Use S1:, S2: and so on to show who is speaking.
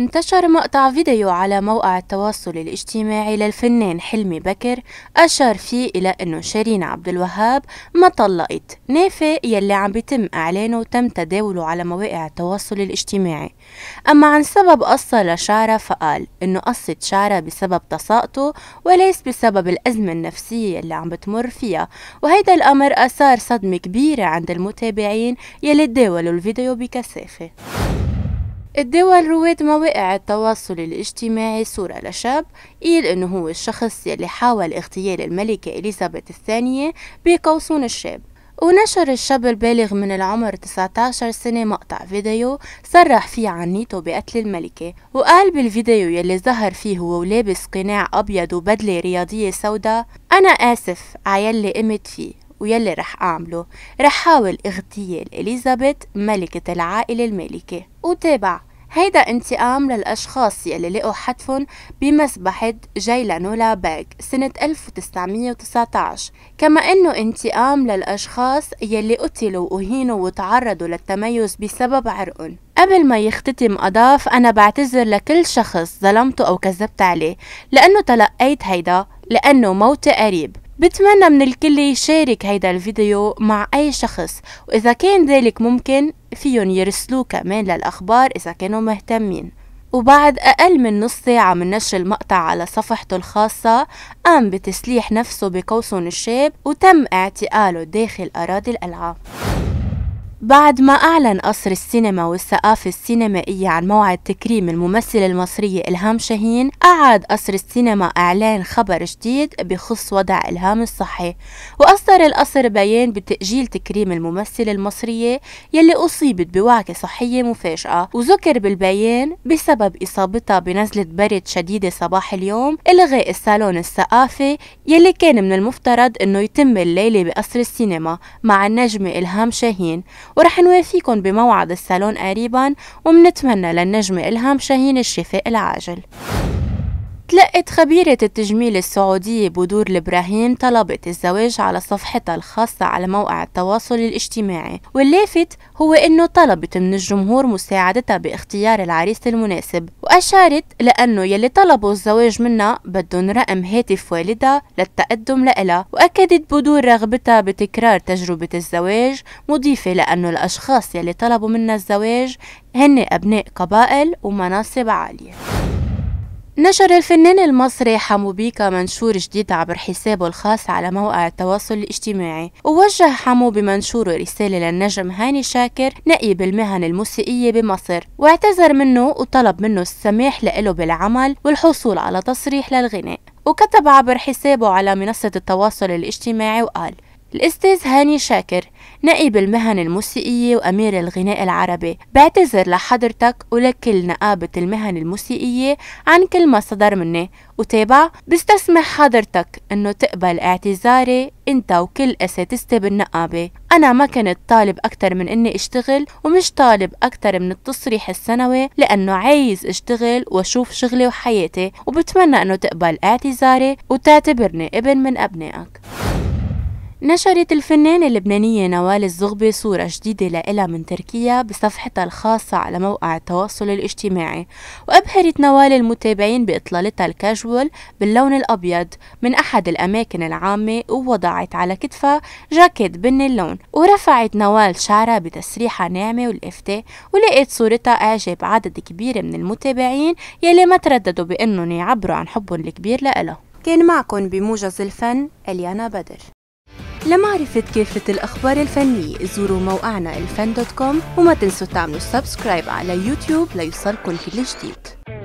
S1: انتشر مقطع فيديو على موقع التواصل الاجتماعي للفنان حلمي بكر أشار فيه إلى أنه شيرين عبد الوهاب ما طلقت نافي يلي عم بيتم إعلانه وتم تداوله على مواقع التواصل الاجتماعي أما عن سبب قصة لشعرها فقال أنه قصت شعرها بسبب تساقطه وليس بسبب الأزمة النفسية اللي عم بتمر فيها وهيدا الأمر أثار صدمة كبيرة عند المتابعين يلي تداولوا الفيديو بكثافة الدول رواد مواقع التواصل الاجتماعي صورة لشاب قيل إنه هو الشخص يلي حاول اغتيال الملكة إليزابيث الثانية بقوسون الشاب ونشر الشاب البالغ من العمر 19 سنة مقطع فيديو صرح فيه عن نيته بقتل الملكة وقال بالفيديو يلي ظهر فيه هو ولابس قناع أبيض وبدلة رياضية سوداء أنا آسف عيلي قمت فيه ويلي رح أعمله رح حاول اغتيال إليزابيث ملكة العائلة المالكة وتابع هيدا انتقام للأشخاص يلي لقوا حتفهم بمذبحة نولا باك سنة 1919 كما أنه انتقام للأشخاص يلي قتلوا وأهينوا وتعرضوا للتميز بسبب عرقهم قبل ما يختتم أضاف أنا بعتذر لكل شخص ظلمته أو كذبت عليه لأنه تلقيت هيدا لأنه موتي قريب بتمنى من الكل يشارك هيدا الفيديو مع أي شخص وإذا كان ذلك ممكن فيهم يرسلوه كمان للأخبار إذا كانوا مهتمين وبعد أقل من نص ساعة من نشر المقطع على صفحته الخاصة قام بتسليح نفسه بقوس الشاب وتم اعتقاله داخل أراضي القلعة بعد ما أعلن قصر السينما والثقافة السينمائية عن موعد تكريم الممثلة المصرية إلهام شاهين أعاد قصر السينما إعلان خبر جديد بخص وضع إلهام الصحي وأصدر القصر بيان بتأجيل تكريم الممثلة المصرية يلي أصيبت بوعكة صحية مفاجئة وذكر بالبيان بسبب إصابتها بنزلة برد شديدة صباح اليوم إلغاء الصالون الثقافي يلي كان من المفترض أنه يتم الليلة بقصر السينما مع النجمة إلهام شاهين ورح نوافيكم بموعد الصالون قريبا ومنتمنى للنجمة إلهام شاهين الشفاء العاجل تلقت خبيرة التجميل السعودية بدور الإبراهيم طلبة الزواج على صفحتها الخاصة على موقع التواصل الاجتماعي واللافت هو أنه طلبت من الجمهور مساعدتها باختيار العريس المناسب وأشارت لأنه يلي طلبوا الزواج منها بدون رقم هاتف والدها للتقدم لإلها وأكدت بدور رغبتها بتكرار تجربة الزواج مضيفة لأنه الأشخاص يلي طلبوا منها الزواج هن أبناء قبائل ومناصب عالية نشر الفنان المصري حمو بيكا منشور جديد عبر حسابه الخاص على موقع التواصل الاجتماعي ووجه حمو بمنشوره رسالة للنجم هاني شاكر نائب المهن الموسيقية بمصر واعتذر منه وطلب منه السماح له بالعمل والحصول على تصريح للغناء وكتب عبر حسابه على منصة التواصل الاجتماعي وقال الأستاذ هاني شاكر نائب المهن الموسيقية وأمير الغناء العربي بعتذر لحضرتك ولكل نقابة المهن الموسيقية عن كل ما صدر مني وتابع بستسمح حضرتك أنه تقبل اعتذاري أنت وكل أساتذتي بالنقابة أنا ما كنت طالب أكتر من أني أشتغل ومش طالب أكتر من التصريح السنوي لأنه عايز أشتغل وأشوف شغلي وحياتي وبتمنى أنه تقبل اعتذاري وتعتبرني ابن من أبنائك نشرت الفنانة اللبنانية نوال الزغبي صورة جديدة لإلها من تركيا بصفحتها الخاصة على موقع التواصل الاجتماعي وأبهرت نوال المتابعين بإطلالتها الكاجوال باللون الأبيض من أحد الأماكن العامة ووضعت على كتفها جاكيت بني اللون ورفعت نوال شعرها بتسريحة ناعمة والإفتاء ولقيت صورتها إعجاب عدد كبير من المتابعين يلي ما ترددوا بأنهم يعبروا عن حبهم الكبير لإلها كان معكم بموجز الفن اليانا بدر لمعرفة كافة الأخبار الفنية زوروا موقعنا الفن دوت كوم وما تنسوا تعملوا سبسكرايب على يوتيوب ليصلكم كل جديد